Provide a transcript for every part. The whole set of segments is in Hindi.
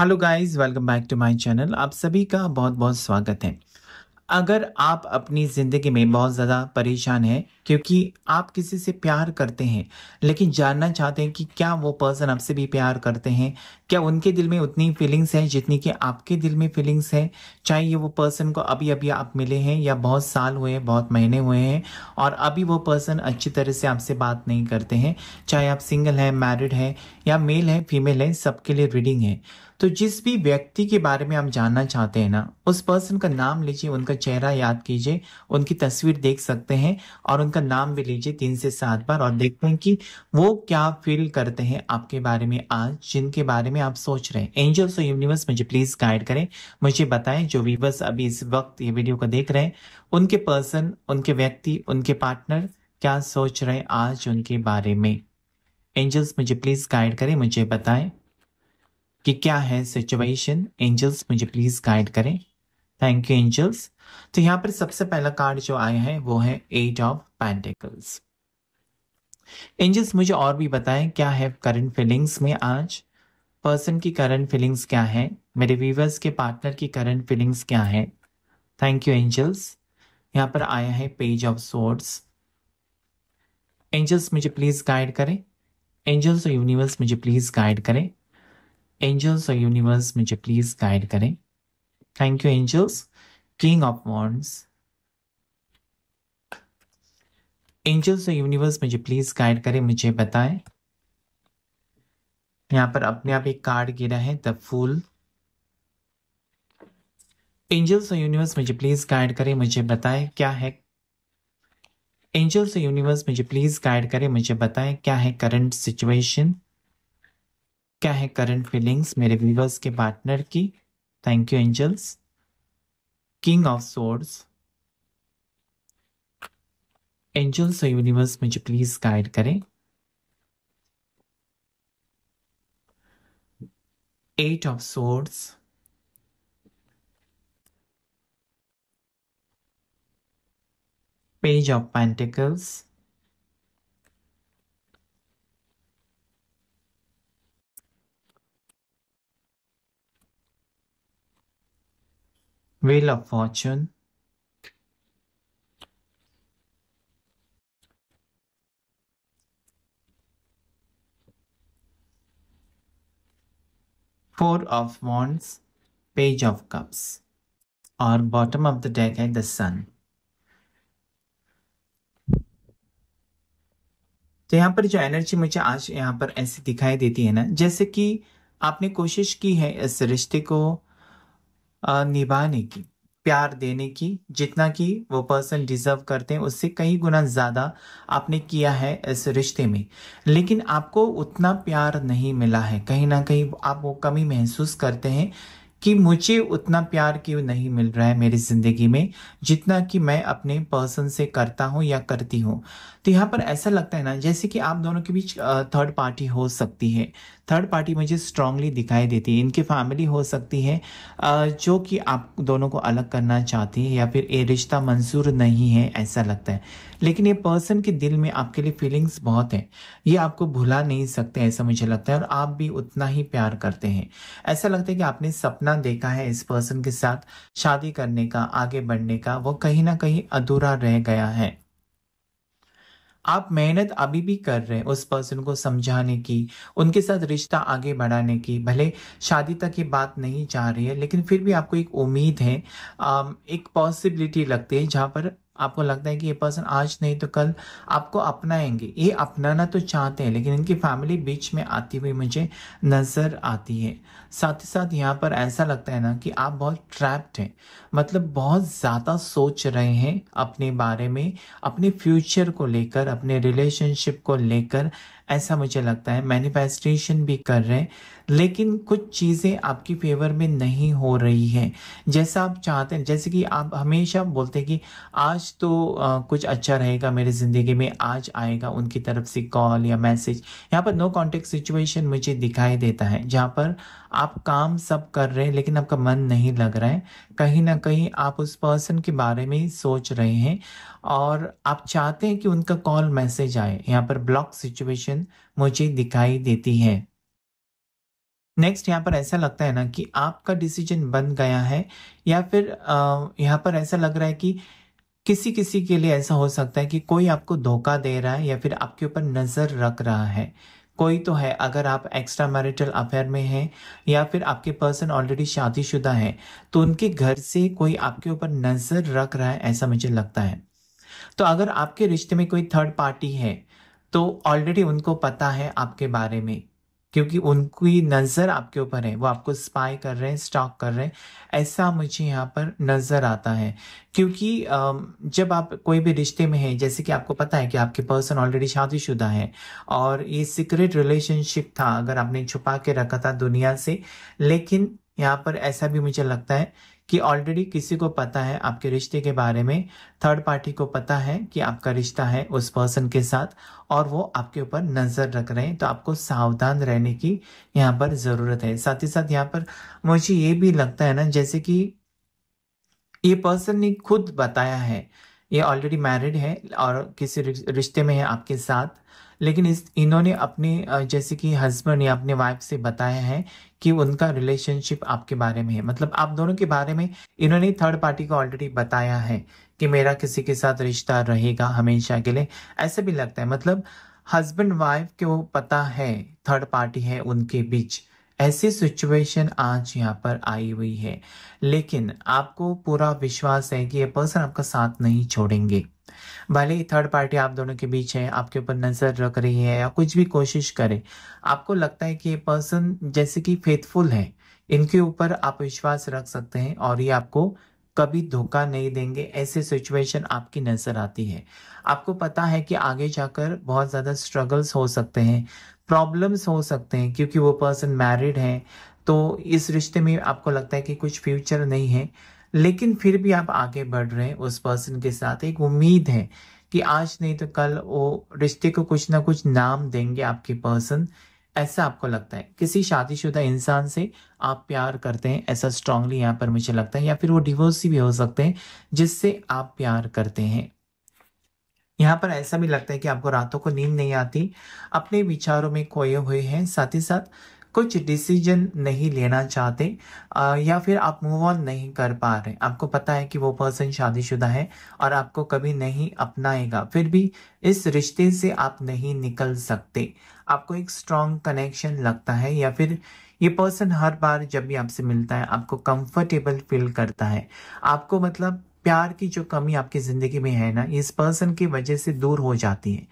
Hello guys welcome back to my channel आप सभी का बहुत बहुत स्वागत है अगर आप अपनी ज़िंदगी में बहुत ज़्यादा परेशान हैं क्योंकि आप किसी से प्यार करते हैं लेकिन जानना चाहते हैं कि क्या वो पर्सन आपसे भी प्यार करते हैं क्या उनके दिल में उतनी फीलिंग्स हैं जितनी कि आपके दिल में फीलिंग्स हैं चाहे वो पर्सन को अभी अभी आप मिले हैं या बहुत साल हुए हैं बहुत महीने हुए हैं और अभी वो पर्सन अच्छी तरह से आपसे बात नहीं करते हैं चाहे आप सिंगल हैं मैरिड हैं या मेल है फीमेल हैं सबके लिए रीडिंग है तो जिस भी व्यक्ति के बारे में आप जानना चाहते हैं ना उस पर्सन का नाम लीजिए उनका चेहरा याद कीजिए उनकी तस्वीर देख सकते हैं और उनका नाम भी लीजिए तीन से सात बार और देखते हैं कि वो क्या फील करते हैं आपके बारे में आज जिनके बारे में आप सोच रहे हैं एंजल्स और यूनिवर्स मुझे प्लीज गाइड करें मुझे बताएं जो व्यूवर्स अभी इस वक्त ये वीडियो को देख रहे हैं उनके पर्सन उनके व्यक्ति उनके पार्टनर क्या सोच रहे हैं आज उनके बारे में एंजल्स मुझे प्लीज गाइड करें मुझे बताएं कि क्या है सिचुएशन एंजल्स मुझे प्लीज गाइड करें थैंक यू एंजल्स तो यहाँ पर सबसे पहला कार्ड जो आया है वो है एट ऑफ पैंटिकल्स एंजल्स मुझे और भी बताएं क्या है करंट फीलिंग्स में आज पर्सन की करंट फीलिंग्स क्या है मेरे व्यूवर्स के पार्टनर की करंट फीलिंग्स क्या है थैंक यू एंजल्स यहाँ पर आया है पेज ऑफ सोर्ड्स एंजल्स मुझे प्लीज गाइड करें एंजल्स और यूनिवर्स मुझे प्लीज गाइड करें एंजल्स और यूनिवर्स मुझे प्लीज गाइड करें thank you angels king of wands angels और यूनिवर्स मुझे प्लीज गाइड करें मुझे बताएं यहाँ पर अपने आप एक कार्ड गिरा है द फूल एंजल्स और यूनिवर्स मुझे प्लीज गाइड करें मुझे बताएं क्या है एंजल्स और यूनिवर्स मुझे प्लीज गाइड करें मुझे बताएं क्या है करंट सिचुएशन क्या है करंट फीलिंग्स मेरे व्यूवर्स के पार्टनर की thank you angels king of swords angels और यूनिवर्स मुझे प्लीज गाइड करें eight of swords page of pentacles Wheel of Fortune, Four of Wands, Page of Cups, or bottom of the deck at the Sun. तो यहाँ पर जो एनर्जी मुझे आज यहाँ पर ऐसी दिखाई देती है ना जैसे कि आपने कोशिश की है इस रिश्ते को निभाने की प्यार देने की जितना कि वो पर्सन डिजर्व करते हैं उससे कई गुना ज़्यादा आपने किया है इस रिश्ते में लेकिन आपको उतना प्यार नहीं मिला है कहीं ना कहीं आप वो कमी महसूस करते हैं कि मुझे उतना प्यार क्यों नहीं मिल रहा है मेरी ज़िंदगी में जितना कि मैं अपने पर्सन से करता हूँ या करती हूँ तो यहाँ पर ऐसा लगता है ना जैसे कि आप दोनों के बीच थर्ड पार्टी हो सकती है थर्ड पार्टी मुझे स्ट्रांगली दिखाई देती है इनकी फैमिली हो सकती है जो कि आप दोनों को अलग करना चाहती है या फिर ये रिश्ता मंजूर नहीं है ऐसा लगता है लेकिन ये पर्सन के दिल में आपके लिए फीलिंग्स बहुत है ये आपको भुला नहीं सकते ऐसा मुझे लगता है और आप भी उतना ही प्यार करते हैं ऐसा लगता है कि आपने सपना देखा है इस पर्सन के साथ शादी करने का आगे बढ़ने का वो कहीं ना कहीं अधूरा रह गया है आप मेहनत अभी भी कर रहे हैं उस पर्सन को समझाने की उनके साथ रिश्ता आगे बढ़ाने की भले शादी तक ये बात नहीं जा रही है लेकिन फिर भी आपको एक उम्मीद है एक पॉसिबिलिटी लगती है जहाँ पर आपको लगता है कि ये पर्सन आज नहीं तो कल आपको अपनाएंगे ये अपनाना तो चाहते हैं लेकिन इनकी फैमिली बीच में आती हुई मुझे नज़र आती है साथ ही साथ यहाँ पर ऐसा लगता है ना कि आप बहुत ट्रैप्ड हैं मतलब बहुत ज़्यादा सोच रहे हैं अपने बारे में अपने फ्यूचर को लेकर अपने रिलेशनशिप को लेकर ऐसा मुझे लगता है मैनिफेस्टेशन भी कर रहे हैं लेकिन कुछ चीज़ें आपकी फेवर में नहीं हो रही हैं जैसा आप चाहते हैं जैसे कि आप हमेशा बोलते हैं कि आज तो आ, कुछ अच्छा रहेगा मेरी ज़िंदगी में आज आएगा उनकी तरफ से कॉल या मैसेज यहाँ पर नो कॉन्टेक्ट सिचुएशन मुझे दिखाई देता है जहाँ पर आप काम सब कर रहे हैं लेकिन आपका मन नहीं लग रहा है कहीं ना कहीं आप उस पर्सन के बारे में ही सोच रहे हैं और आप चाहते हैं कि उनका कॉल मैसेज आए यहाँ पर ब्लॉक सिचुएशन मुझे दिखाई देती है नेक्स्ट यहाँ पर ऐसा लगता है ना कि आपका डिसीजन बन गया है या फिर यहाँ पर ऐसा लग रहा है कि किसी किसी के लिए ऐसा हो सकता है कि कोई आपको धोखा दे रहा है या फिर आपके ऊपर नज़र रख रहा है कोई तो है अगर आप एक्स्ट्रा मैरिटल अफेयर में हैं या फिर आपके पर्सन ऑलरेडी शादीशुदा है तो उनके घर से कोई आपके ऊपर नज़र रख रहा है ऐसा मुझे लगता है तो अगर आपके रिश्ते में कोई थर्ड पार्टी है तो ऑलरेडी उनको पता है आपके बारे में क्योंकि उनकी नज़र आपके ऊपर है वो आपको स्पाई कर रहे हैं स्टॉक कर रहे हैं ऐसा मुझे यहाँ पर नज़र आता है क्योंकि जब आप कोई भी रिश्ते में हैं जैसे कि आपको पता है कि आपके पर्सन ऑलरेडी शादीशुदा है और ये सीक्रेट रिलेशनशिप था अगर आपने छुपा के रखा था दुनिया से लेकिन यहाँ पर ऐसा भी मुझे लगता है कि ऑलरेडी किसी को पता है आपके रिश्ते के बारे में थर्ड पार्टी को पता है कि आपका रिश्ता है उस पर्सन के साथ और वो आपके ऊपर नज़र रख रहे हैं तो आपको सावधान रहने की यहाँ पर ज़रूरत है साथ ही साथ यहाँ पर मुझे ये भी लगता है ना जैसे कि ये पर्सन ने खुद बताया है ये ऑलरेडी मैरिड है और किसी रिश्ते में है आपके साथ लेकिन इस इन्होंने अपने जैसे कि हस्बैंड या अपने वाइफ से बताया है कि उनका रिलेशनशिप आपके बारे में है मतलब आप दोनों के बारे में इन्होंने थर्ड पार्टी को ऑलरेडी बताया है कि मेरा किसी के साथ रिश्ता रहेगा हमेशा के लिए ऐसा भी लगता है मतलब हस्बैंड वाइफ को पता है थर्ड पार्टी है उनके बीच ऐसी सिचुएशन आज यहाँ पर आई हुई है लेकिन आपको पूरा विश्वास है कि ये पर्सन आपका साथ नहीं छोड़ेंगे भले ही थर्ड पार्टी आप दोनों के बीच है आपके ऊपर नजर रख रही है या कुछ भी कोशिश करे आपको लगता है कि ये पर्सन जैसे कि फेथफुल है इनके ऊपर आप विश्वास रख सकते हैं और ये आपको कभी धोखा नहीं देंगे ऐसे सिचुएशन आपकी नज़र आती है आपको पता है कि आगे जाकर बहुत ज़्यादा स्ट्रगल्स हो सकते हैं प्रॉब्लम्स हो सकते हैं क्योंकि वो पर्सन मैरिड है तो इस रिश्ते में आपको लगता है कि कुछ फ्यूचर नहीं है लेकिन फिर भी आप आगे बढ़ रहे हैं उस पर्सन के साथ एक उम्मीद है कि आज नहीं तो कल वो रिश्ते को कुछ ना कुछ नाम देंगे आपके पर्सन ऐसा आपको लगता है किसी शादीशुदा इंसान से आप प्यार करते हैं ऐसा स्ट्रांगली यहाँ पर मुझे लगता है या फिर वो डिवोर्सी भी हो सकते हैं जिससे आप प्यार करते हैं यहाँ पर ऐसा भी लगता है कि आपको रातों को नींद नहीं आती अपने विचारों में खोए हुए हैं साथ ही साथ कुछ डिसीजन नहीं लेना चाहते या फिर आप मूव ऑन नहीं कर पा रहे आपको पता है कि वो पर्सन शादीशुदा है और आपको कभी नहीं अपनाएगा फिर भी इस रिश्ते से आप नहीं निकल सकते आपको एक स्ट्रॉन्ग कनेक्शन लगता है या फिर ये पर्सन हर बार जब भी आपसे मिलता है आपको कंफर्टेबल फील करता है आपको मतलब प्यार की जो कमी आपकी ज़िंदगी में है ना इस पर्सन की वजह से दूर हो जाती है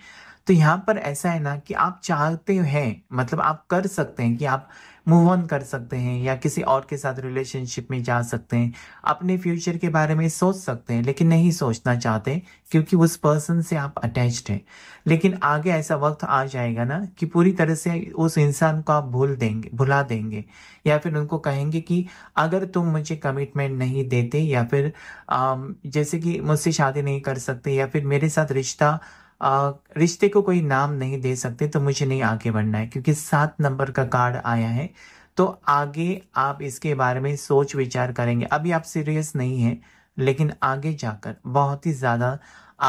तो यहाँ पर ऐसा है ना कि आप चाहते हैं मतलब आप कर सकते हैं कि आप मूव ऑन कर सकते हैं या किसी और के साथ रिलेशनशिप में जा सकते हैं अपने फ्यूचर के बारे में सोच सकते हैं लेकिन नहीं सोचना चाहते क्योंकि उस पर्सन से आप अटैच्ड हैं लेकिन आगे ऐसा वक्त आ जाएगा ना कि पूरी तरह से उस इंसान को आप भूल देंगे भुला देंगे या फिर उनको कहेंगे कि अगर तुम मुझे कमिटमेंट नहीं देते या फिर आ, जैसे कि मुझसे शादी नहीं कर सकते या फिर मेरे साथ रिश्ता रिश्ते को कोई नाम नहीं दे सकते तो मुझे नहीं आगे बढ़ना है क्योंकि सात नंबर का कार्ड आया है तो आगे आप इसके बारे में सोच विचार करेंगे अभी आप सीरियस नहीं हैं लेकिन आगे जाकर बहुत ही ज़्यादा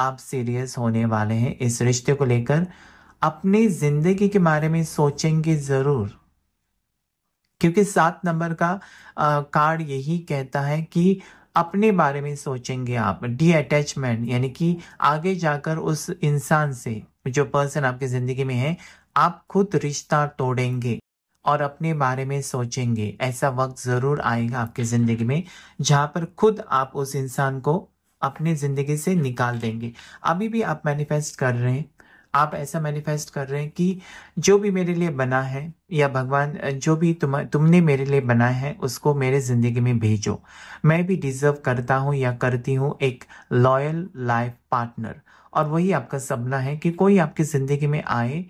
आप सीरियस होने वाले हैं इस रिश्ते को लेकर अपनी ज़िंदगी के बारे में सोचेंगे ज़रूर क्योंकि सात नंबर का कार्ड यही कहता है कि अपने बारे में सोचेंगे आप डी अटैचमेंट यानी कि आगे जाकर उस इंसान से जो पर्सन आपकी ज़िंदगी में है आप खुद रिश्ता तोड़ेंगे और अपने बारे में सोचेंगे ऐसा वक्त ज़रूर आएगा आपकी ज़िंदगी में जहाँ पर खुद आप उस इंसान को अपने ज़िंदगी से निकाल देंगे अभी भी आप मैनिफेस्ट कर रहे हैं आप ऐसा मैनिफेस्ट कर रहे हैं कि जो भी मेरे लिए बना है या भगवान जो भी तुम तुमने मेरे लिए बना है उसको मेरे ज़िंदगी में भेजो मैं भी डिज़र्व करता हूँ या करती हूँ एक लॉयल लाइफ पार्टनर और वही आपका सपना है कि कोई आपकी ज़िंदगी में आए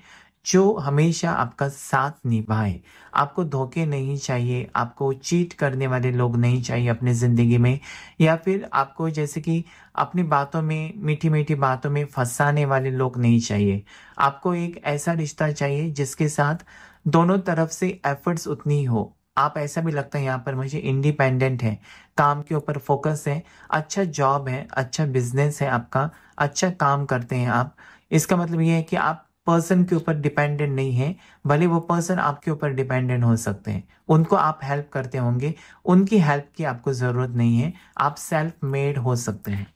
जो हमेशा आपका साथ निभाए आपको धोखे नहीं चाहिए आपको चीट करने वाले लोग नहीं चाहिए अपने ज़िंदगी में या फिर आपको जैसे कि अपनी बातों में मीठी मीठी बातों में फंसाने वाले लोग नहीं चाहिए आपको एक ऐसा रिश्ता चाहिए जिसके साथ दोनों तरफ से एफर्ट्स उतनी हो आप ऐसा भी लगता है यहाँ पर मुझे इंडिपेंडेंट है काम के ऊपर फोकस है अच्छा जॉब है अच्छा बिजनेस है आपका अच्छा काम करते हैं आप इसका मतलब ये है कि आप पर्सन के ऊपर डिपेंडेंट नहीं है भले वो पर्सन आपके ऊपर डिपेंडेंट हो सकते हैं उनको आप हेल्प करते होंगे उनकी हेल्प की आपको ज़रूरत नहीं है आप सेल्फ मेड हो सकते हैं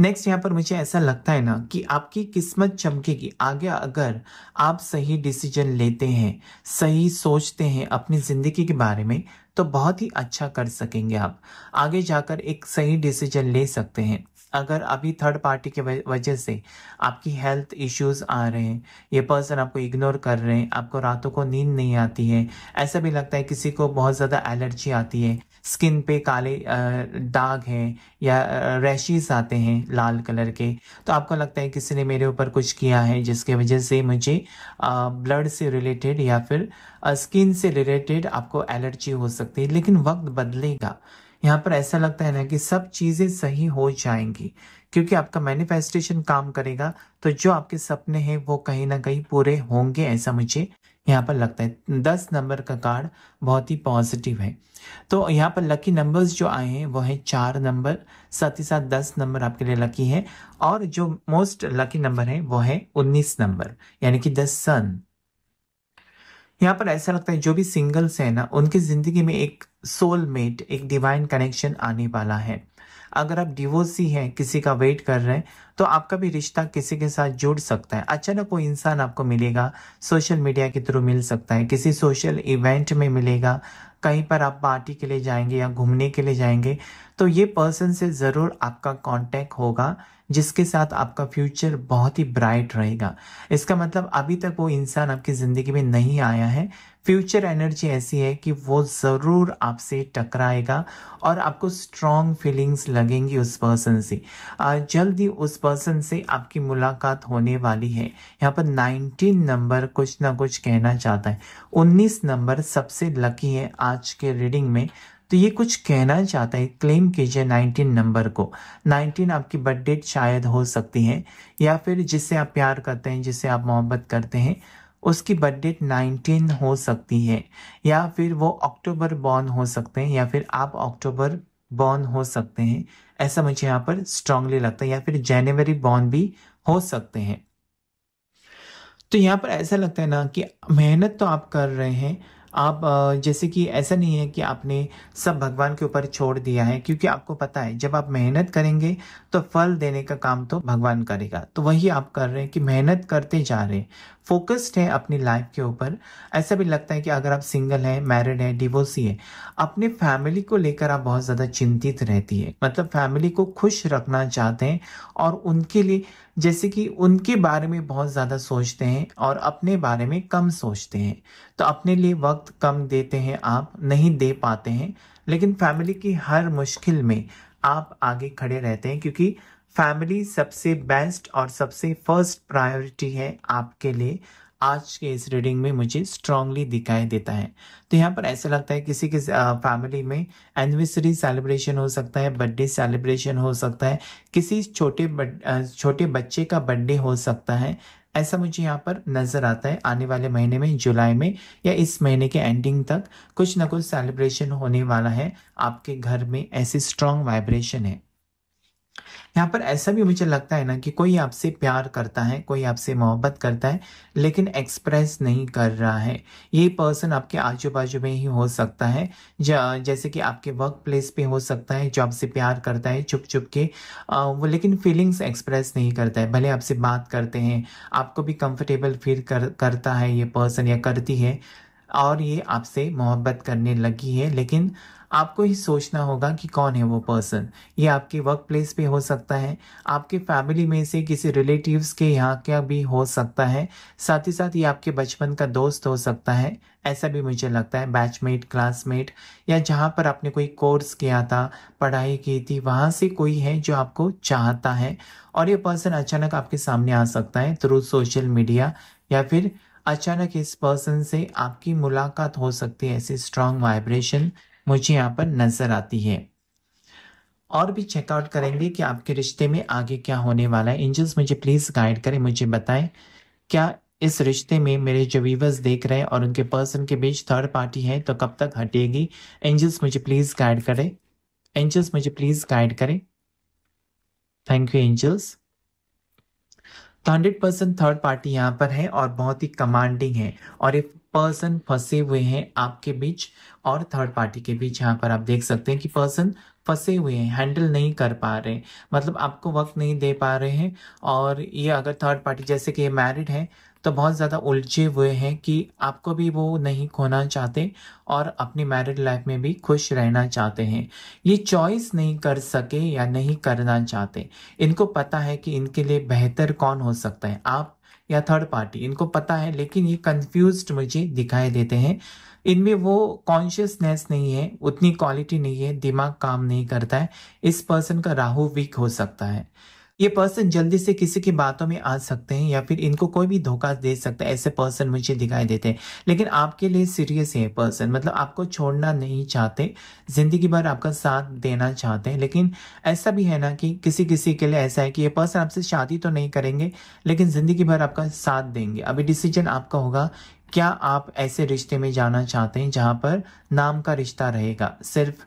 नेक्स्ट यहाँ पर मुझे ऐसा लगता है ना कि आपकी किस्मत चमकेगी आगे अगर आप सही डिसीजन लेते हैं सही सोचते हैं अपनी ज़िंदगी के बारे में तो बहुत ही अच्छा कर सकेंगे आप आगे जाकर एक सही डिसीजन ले सकते हैं अगर अभी थर्ड पार्टी के वजह से आपकी हेल्थ इश्यूज आ रहे हैं ये पर्सन आपको इग्नोर कर रहे हैं आपको रातों को नींद नहीं आती है ऐसा भी लगता है किसी को बहुत ज़्यादा एलर्जी आती है स्किन पे काले दाग हैं या रैशिज आते हैं लाल कलर के तो आपको लगता है किसी ने मेरे ऊपर कुछ किया है जिसके वजह से मुझे ब्लड से रिलेटेड या फिर स्किन से रिलेटेड आपको एलर्जी हो सकती है लेकिन वक्त बदलेगा यहाँ पर ऐसा लगता है ना कि सब चीज़ें सही हो जाएंगी क्योंकि आपका मैनिफेस्टेशन काम करेगा तो जो आपके सपने हैं वो कहीं ना कहीं पूरे होंगे ऐसा मुझे यहाँ पर लगता है दस नंबर का कार्ड बहुत ही पॉजिटिव है तो यहाँ पर लकी नंबर्स जो आए हैं वो है चार नंबर साथ ही साथ दस नंबर आपके लिए लकी है और जो मोस्ट लकी नंबर है वो है उन्नीस नंबर यानी कि द सन यहाँ पर ऐसा लगता है जो भी सिंगल्स हैं ना उनकी ज़िंदगी में एक सोलमेट एक डिवाइन कनेक्शन आने वाला है अगर आप डिवोर्सी हैं किसी का वेट कर रहे हैं तो आपका भी रिश्ता किसी के साथ जुड़ सकता है अचानक कोई इंसान आपको मिलेगा सोशल मीडिया के थ्रू मिल सकता है किसी सोशल इवेंट में मिलेगा कहीं पर आप पार्टी के लिए जाएंगे या घूमने के लिए जाएंगे तो ये पर्सन से ज़रूर आपका कॉन्टैक्ट होगा जिसके साथ आपका फ्यूचर बहुत ही ब्राइट रहेगा इसका मतलब अभी तक वो इंसान आपकी ज़िंदगी में नहीं आया है फ्यूचर एनर्जी ऐसी है कि वो ज़रूर आपसे टकराएगा और आपको स्ट्रॉन्ग फीलिंग्स लगेंगी उस पर्सन से जल्द ही उस पर्सन से आपकी मुलाकात होने वाली है यहाँ पर 19 नंबर कुछ ना कुछ कहना चाहता है 19 नंबर सबसे लकी है आज के रीडिंग में तो ये कुछ कहना चाहता है क्लेम कीजिए 19 नंबर को 19 आपकी बर्थ डेट शायद हो सकती है या फिर जिससे आप प्यार करते हैं जिससे आप मोहब्बत करते हैं उसकी बर्थ डेट नाइनटीन हो सकती है या फिर वो अक्टूबर बॉर्न हो सकते हैं या फिर आप अक्टूबर बॉर्न हो सकते हैं ऐसा मुझे यहाँ पर स्ट्रांगली लगता है या फिर जनवरी बॉर्न भी हो सकते हैं तो यहाँ पर ऐसा लगता है ना कि मेहनत तो आप कर रहे हैं आप जैसे कि ऐसा नहीं है कि आपने सब भगवान के ऊपर छोड़ दिया है क्योंकि आपको पता है जब आप मेहनत करेंगे तो फल देने का काम तो भगवान करेगा तो वही आप कर रहे हैं कि मेहनत करते जा रहे हैं फोकस्ड है अपनी लाइफ के ऊपर ऐसा भी लगता है कि अगर आप सिंगल हैं मैरिड हैं डिवोर्सी हैं अपने फैमिली को लेकर आप बहुत ज़्यादा चिंतित रहती है मतलब फैमिली को खुश रखना चाहते हैं और उनके लिए जैसे कि उनके बारे में बहुत ज़्यादा सोचते हैं और अपने बारे में कम सोचते हैं तो अपने लिए वक्त कम देते हैं आप नहीं दे पाते हैं लेकिन फैमिली की हर मुश्किल में आप आगे खड़े रहते हैं क्योंकि फैमिली सबसे बेस्ट और सबसे फर्स्ट प्रायोरिटी है आपके लिए आज के इस रीडिंग में मुझे स्ट्रांगली दिखाई देता है तो यहाँ पर ऐसा लगता है किसी के फैमिली में एनिवर्सरी सेलिब्रेशन हो सकता है बर्थडे सेलिब्रेशन हो सकता है किसी छोटे छोटे बच्चे का बर्थडे हो सकता है ऐसा मुझे यहाँ पर नज़र आता है आने वाले महीने में जुलाई में या इस महीने के एंडिंग तक कुछ ना कुछ सेलिब्रेशन होने वाला है आपके घर में ऐसे स्ट्रॉन्ग वाइब्रेशन है यहाँ पर ऐसा भी मुझे लगता है ना कि कोई आपसे प्यार करता है कोई आपसे मोहब्बत करता है लेकिन एक्सप्रेस नहीं कर रहा है ये पर्सन आपके आजू बाजू में ही हो सकता है जैसे कि आपके वर्क प्लेस पे हो सकता है जो आपसे प्यार करता है चुप चुप के आ, वो लेकिन फीलिंग्स एक्सप्रेस नहीं करता है भले आपसे बात करते हैं आपको भी कंफर्टेबल फील कर करता है ये पर्सन या करती है और ये आपसे मोहब्बत करने लगी है लेकिन आपको ही सोचना होगा कि कौन है वो पर्सन ये आपके वर्क प्लेस पे हो सकता है आपके फैमिली में से किसी रिलेटिव्स के यहाँ क्या भी हो सकता है साथ ही साथ ये आपके बचपन का दोस्त हो सकता है ऐसा भी मुझे लगता है बैचमेट क्लासमेट या जहाँ पर आपने कोई कोर्स किया था पढ़ाई की थी वहाँ से कोई है जो आपको चाहता है और ये पर्सन अचानक आपके सामने आ सकता है थ्रू सोशल मीडिया या फिर अचानक इस पर्सन से आपकी मुलाकात हो सकती है ऐसी स्ट्रांग वाइब्रेशन मुझे यहाँ पर नजर आती है और भी चेकआउट करेंगे कि आपके रिश्ते में आगे क्या होने वाला है एंजल्स मुझे प्लीज़ गाइड करें मुझे बताएं क्या इस रिश्ते में मेरे जो व्यूवर्स देख रहे हैं और उनके पर्सन के बीच थर्ड पार्टी है तो कब तक हटेगी एंजल्स मुझे प्लीज़ गाइड करें एंजल्स मुझे प्लीज़ गाइड करें थैंक यू एंजल्स तो हंड्रेड परसेंट थर्ड पार्टी यहाँ पर है और बहुत ही कमांडिंग है और ये पर्सन फंसे हुए हैं आपके बीच और थर्ड पार्टी के बीच यहाँ पर आप देख सकते हैं कि पर्सन फंसे हुए हैं हैंडल नहीं कर पा रहे मतलब आपको वक्त नहीं दे पा रहे हैं और ये अगर थर्ड पार्टी जैसे कि ये मैरिड है तो बहुत ज़्यादा उलझे हुए हैं कि आपको भी वो नहीं खोना चाहते और अपनी मैरिड लाइफ में भी खुश रहना चाहते हैं ये चॉइस नहीं कर सके या नहीं करना चाहते इनको पता है कि इनके लिए बेहतर कौन हो सकता है आप या थर्ड पार्टी इनको पता है लेकिन ये कंफ्यूज मुझे दिखाई देते हैं इनमें वो कॉन्शियसनेस नहीं है उतनी क्वालिटी नहीं है दिमाग काम नहीं करता है इस पर्सन का राहु वीक हो सकता है ये पर्सन जल्दी से किसी की बातों में आ सकते हैं या फिर इनको कोई भी धोखा दे सकता है ऐसे पर्सन मुझे दिखाई देते हैं लेकिन आपके लिए सीरियस है पर्सन मतलब आपको छोड़ना नहीं चाहते जिंदगी भर आपका साथ देना चाहते हैं लेकिन ऐसा भी है ना कि किसी किसी के लिए ऐसा है कि ये पर्सन आपसे शादी तो नहीं करेंगे लेकिन जिंदगी भर आपका साथ देंगे अभी डिसीजन आपका होगा क्या आप ऐसे रिश्ते में जाना चाहते हैं जहाँ पर नाम का रिश्ता रहेगा सिर्फ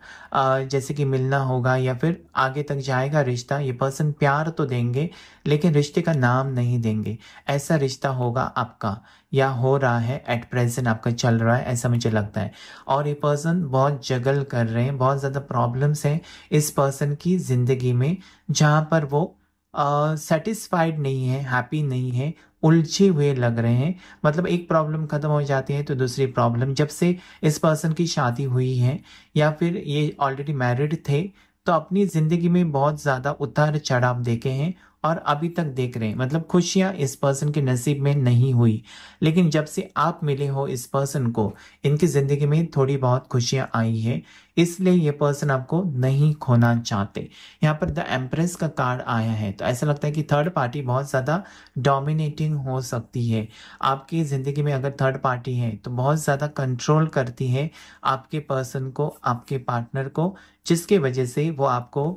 जैसे कि मिलना होगा या फिर आगे तक जाएगा रिश्ता ये पर्सन प्यार तो देंगे लेकिन रिश्ते का नाम नहीं देंगे ऐसा रिश्ता होगा आपका या हो रहा है एट प्रेजेंट आपका चल रहा है ऐसा मुझे लगता है और ये पर्सन बहुत जगल कर रहे हैं बहुत ज़्यादा प्रॉब्लम्स हैं इस पर्सन की ज़िंदगी में जहाँ पर वो सेटिस्फाइड uh, नहीं है हैप्पी नहीं है उलझे हुए लग रहे हैं मतलब एक प्रॉब्लम ख़त्म हो जाती है तो दूसरी प्रॉब्लम जब से इस पर्सन की शादी हुई है या फिर ये ऑलरेडी मैरिड थे तो अपनी ज़िंदगी में बहुत ज़्यादा उतार चढ़ाव देखे हैं और अभी तक देख रहे हैं मतलब खुशियाँ इस पर्सन के नसीब में नहीं हुई लेकिन जब से आप मिले हो इस पर्सन को इनकी ज़िंदगी में थोड़ी बहुत खुशियाँ आई है इसलिए ये पर्सन आपको नहीं खोना चाहते यहाँ पर द एम्प्रेस का कार्ड आया है तो ऐसा लगता है कि थर्ड पार्टी बहुत ज़्यादा डोमिनेटिंग हो सकती है आपकी ज़िंदगी में अगर थर्ड पार्टी है तो बहुत ज़्यादा कंट्रोल करती है आपके पर्सन को आपके पार्टनर को जिसके वजह से वो आपको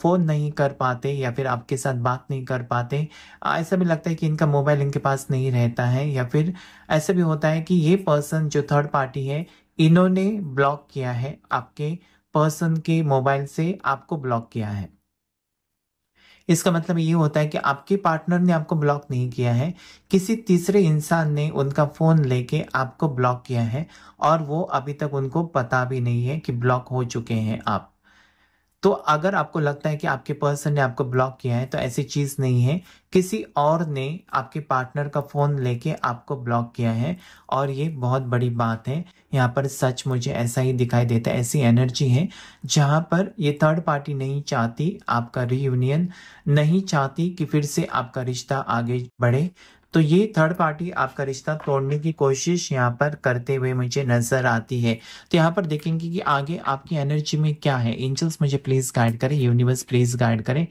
फ़ोन नहीं कर पाते या फिर आपके साथ बात नहीं कर पाते ऐसा भी लगता है कि इनका मोबाइल इनके पास नहीं रहता है या फिर ऐसा भी होता है कि ये पर्सन जो थर्ड पार्टी है इन्होंने ब्लॉक किया है आपके पर्सन के मोबाइल से आपको ब्लॉक किया है इसका मतलब ये होता है कि आपके पार्टनर ने आपको ब्लॉक नहीं किया है किसी तीसरे इंसान ने उनका फ़ोन लेके आपको ब्लॉक किया है और वो अभी तक उनको पता भी नहीं है कि ब्लॉक हो चुके हैं आप तो अगर आपको लगता है कि आपके पर्सन ने आपको ब्लॉक किया है तो ऐसी चीज़ नहीं है किसी और ने आपके पार्टनर का फ़ोन लेके आपको ब्लॉक किया है और ये बहुत बड़ी बात है यहाँ पर सच मुझे ऐसा ही दिखाई देता है ऐसी एनर्जी है जहां पर ये थर्ड पार्टी नहीं चाहती आपका रीयूनियन नहीं चाहती कि फिर से आपका रिश्ता आगे बढ़े तो ये थर्ड पार्टी आपका रिश्ता तोड़ने की कोशिश यहाँ पर करते हुए मुझे नजर आती है तो यहाँ पर देखेंगे कि आगे आपकी एनर्जी में क्या है एंजल्स मुझे प्लीज गाइड करें यूनिवर्स प्लीज गाइड करें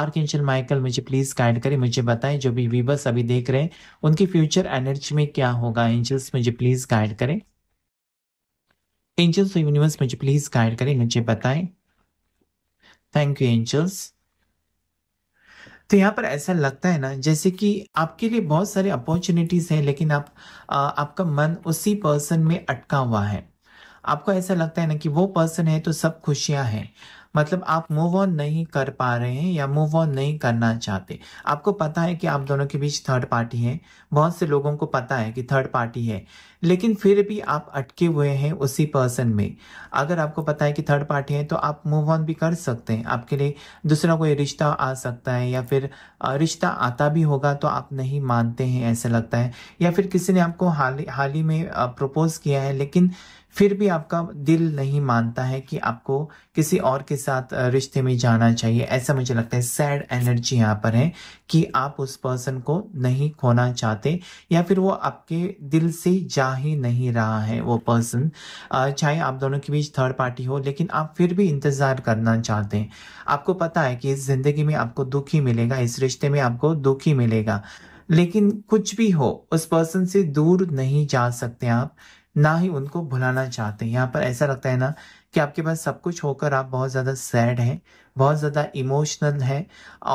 आर्क एंजल माइकल मुझे प्लीज गाइड करें मुझे बताएं जो भी वीवर्स अभी देख रहे हैं उनकी फ्यूचर एनर्जी में क्या होगा एंजल्स मुझे प्लीज गाइड करें एंजल्स यूनिवर्स मुझे प्लीज गाइड करें मुझे बताएं थैंक यू एंजल्स तो यहाँ पर ऐसा लगता है ना जैसे कि आपके लिए बहुत सारे अपॉर्चुनिटीज़ हैं लेकिन आप आ, आपका मन उसी पर्सन में अटका हुआ है आपको ऐसा लगता है ना कि वो पर्सन है तो सब खुशियां हैं मतलब आप मूव ऑन नहीं कर पा रहे हैं या मूव ऑन नहीं करना चाहते आपको पता है कि आप दोनों के बीच थर्ड पार्टी है बहुत से लोगों को पता है कि थर्ड पार्टी है लेकिन फिर भी आप अटके हुए हैं उसी पर्सन में अगर आपको पता है कि थर्ड पार्टी है तो आप मूव ऑन भी कर सकते हैं आपके लिए दूसरा कोई रिश्ता आ सकता है या फिर रिश्ता आता भी होगा तो आप नहीं मानते हैं ऐसा लगता है या फिर किसी ने आपको हाल हाल ही में प्रपोज किया है लेकिन फिर भी आपका दिल नहीं मानता है कि आपको किसी और के साथ रिश्ते में जाना चाहिए ऐसा मुझे लगता है सैड एनर्जी यहाँ पर है कि आप उस पर्सन को नहीं खोना चाहते या फिर वो आपके दिल से जा ही नहीं रहा है वो पर्सन चाहे आप दोनों के बीच थर्ड पार्टी हो लेकिन आप फिर भी इंतज़ार करना चाहते हैं आपको पता है कि इस ज़िंदगी में आपको दुख ही मिलेगा इस रिश्ते में आपको दुख ही मिलेगा लेकिन कुछ भी हो उस पर्सन से दूर नहीं जा सकते आप ना ही उनको भुलाना चाहते हैं यहाँ पर ऐसा लगता है ना कि आपके पास सब कुछ होकर आप बहुत ज़्यादा सैड हैं बहुत ज़्यादा इमोशनल हैं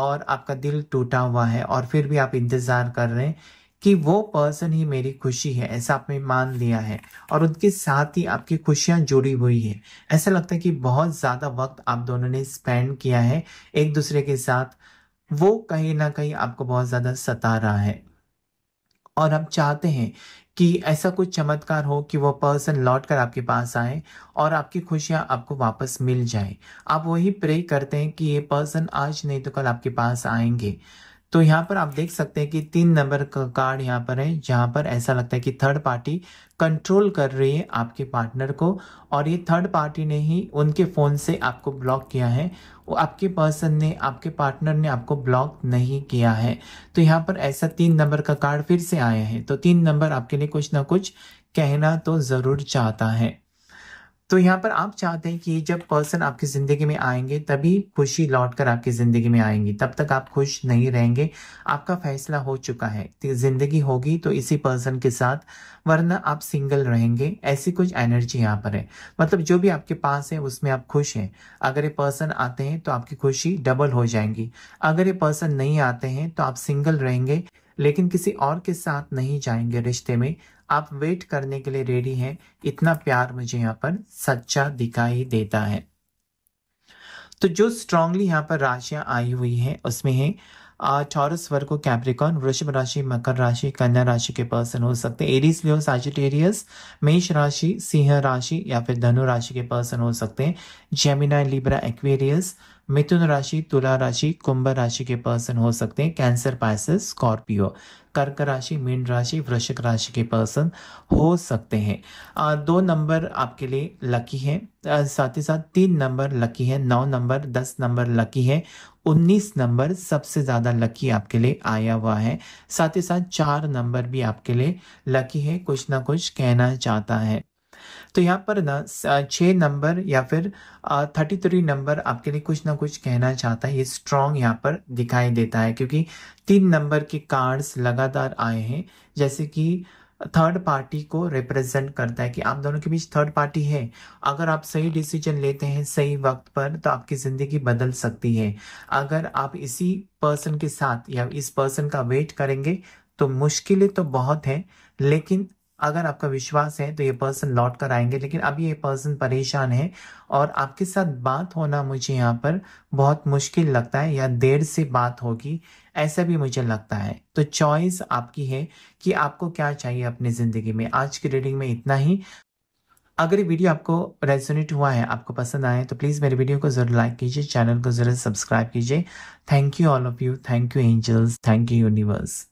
और आपका दिल टूटा हुआ है और फिर भी आप इंतज़ार कर रहे हैं कि वो पर्सन ही मेरी खुशी है ऐसा आपने मान लिया है और उनके साथ ही आपकी खुशियां जुड़ी हुई है ऐसा लगता है कि बहुत ज़्यादा वक्त आप दोनों ने स्पेंड किया है एक दूसरे के साथ वो कहीं ना कहीं आपको बहुत ज़्यादा सता रहा है और आप चाहते हैं कि ऐसा कुछ चमत्कार हो कि वह पर्सन लौट कर आपके पास आए और आपकी खुशियाँ आपको वापस मिल जाए आप वही प्रे करते हैं कि ये पर्सन आज नहीं तो कल आपके पास आएंगे तो यहाँ पर आप देख सकते हैं कि तीन नंबर का कार्ड यहाँ पर है जहाँ पर ऐसा लगता है कि थर्ड पार्टी कंट्रोल कर रही है आपके पार्टनर को और ये थर्ड पार्टी ने ही उनके फ़ोन से आपको ब्लॉक किया है वो आपके पर्सन ने आपके पार्टनर ने आपको ब्लॉक नहीं किया है तो यहाँ पर ऐसा तीन नंबर का कार्ड फिर से आया है तो तीन नंबर आपके लिए कुछ ना कुछ कहना तो ज़रूर चाहता है तो यहाँ पर आप चाहते हैं कि जब पर्सन आपकी ज़िंदगी में आएंगे तभी खुशी लौट कर आपकी ज़िंदगी में आएंगी तब तक आप खुश नहीं रहेंगे आपका फैसला हो चुका है तो ज़िंदगी होगी तो इसी पर्सन के साथ वरना आप सिंगल रहेंगे ऐसी कुछ एनर्जी यहाँ पर है मतलब जो भी आपके पास है उसमें आप खुश हैं अगर ये पर्सन आते हैं तो आपकी खुशी डबल हो जाएंगी अगर ये पर्सन नहीं आते हैं तो आप सिंगल रहेंगे लेकिन किसी और के साथ नहीं जाएंगे रिश्ते में आप वेट करने के लिए रेडी हैं इतना प्यार मुझे यहाँ पर सच्चा दिखाई देता है तो जो स्ट्रांगली यहाँ पर राशियां आई हुई हैं उसमें है आज चौरस वर्ग को कैप्रिकॉन वृषभ राशि मकर राशि कन्या राशि के पर्सन हो सकते हैं एरीज लियो सैजिटेरियस मेष राशि सिंह राशि या फिर धनु राशि के पर्सन हो सकते हैं जेमिना लिब्रा एक्वेरियस मिथुन राशि तुला राशि कुंभ राशि के पर्सन हो सकते हैं कैंसर पाइसिस स्कॉर्पियो कर्क राशि मीन राशि वृश्चिक राशि के पर्सन हो सकते हैं दो नंबर आपके लिए लकी है साथ ही साथ तीन नंबर लकी है नौ नंबर दस नंबर लकी है 19 नंबर सबसे ज़्यादा लकी आपके लिए आया हुआ है साथ ही साथ चार नंबर भी आपके लिए लकी है कुछ ना कुछ कहना चाहता है तो यहाँ पर ना छः नंबर या फिर थर्टी थ्री नंबर आपके लिए कुछ ना कुछ कहना चाहता है ये स्ट्रॉन्ग यहाँ पर दिखाई देता है क्योंकि तीन नंबर के कार्ड्स लगातार आए हैं जैसे कि थर्ड पार्टी को रिप्रेजेंट करता है कि आप दोनों के बीच थर्ड पार्टी है अगर आप सही डिसीजन लेते हैं सही वक्त पर तो आपकी ज़िंदगी बदल सकती है अगर आप इसी पर्सन के साथ या इस पर्सन का वेट करेंगे तो मुश्किलें तो बहुत हैं लेकिन अगर आपका विश्वास है तो ये पर्सन लौट कर आएंगे लेकिन अभी ये पर्सन परेशान है और आपके साथ बात होना मुझे यहाँ पर बहुत मुश्किल लगता है या देर से बात होगी ऐसा भी मुझे लगता है तो चॉइस आपकी है कि आपको क्या चाहिए अपनी ज़िंदगी में आज की रीडिंग में इतना ही अगर ये वीडियो आपको रेजोनेट हुआ है आपको पसंद आए तो प्लीज़ मेरे वीडियो को ज़रूर लाइक कीजिए चैनल को ज़रूर सब्सक्राइब कीजिए thank you all of you thank you angels thank you universe